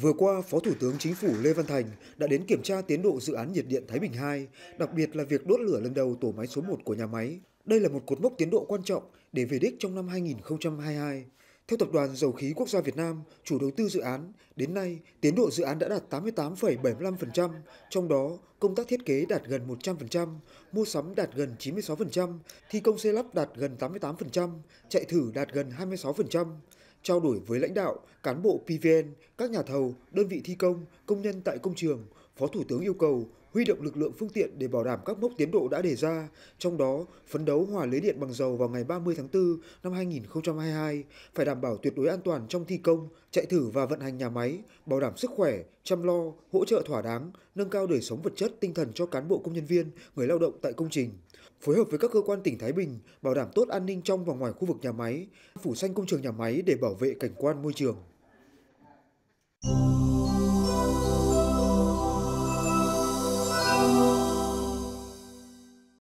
Vừa qua, Phó Thủ tướng Chính phủ Lê Văn Thành đã đến kiểm tra tiến độ dự án nhiệt điện Thái Bình 2, đặc biệt là việc đốt lửa lần đầu tổ máy số 1 của nhà máy. Đây là một cột mốc tiến độ quan trọng để về đích trong năm 2022. Theo Tập đoàn Dầu khí Quốc gia Việt Nam, chủ đầu tư dự án, đến nay tiến độ dự án đã đạt 88,75%, trong đó công tác thiết kế đạt gần 100%, mua sắm đạt gần 96%, thi công xây lắp đạt gần 88%, chạy thử đạt gần 26% trao đổi với lãnh đạo, cán bộ PVN, các nhà thầu, đơn vị thi công, công nhân tại công trường Phó Thủ tướng yêu cầu huy động lực lượng phương tiện để bảo đảm các mốc tiến độ đã đề ra, trong đó phấn đấu hòa lưới điện bằng dầu vào ngày 30 tháng 4 năm 2022, phải đảm bảo tuyệt đối an toàn trong thi công, chạy thử và vận hành nhà máy, bảo đảm sức khỏe, chăm lo, hỗ trợ thỏa đáng, nâng cao đời sống vật chất, tinh thần cho cán bộ công nhân viên, người lao động tại công trình. Phối hợp với các cơ quan tỉnh Thái Bình, bảo đảm tốt an ninh trong và ngoài khu vực nhà máy, phủ xanh công trường nhà máy để bảo vệ cảnh quan môi trường.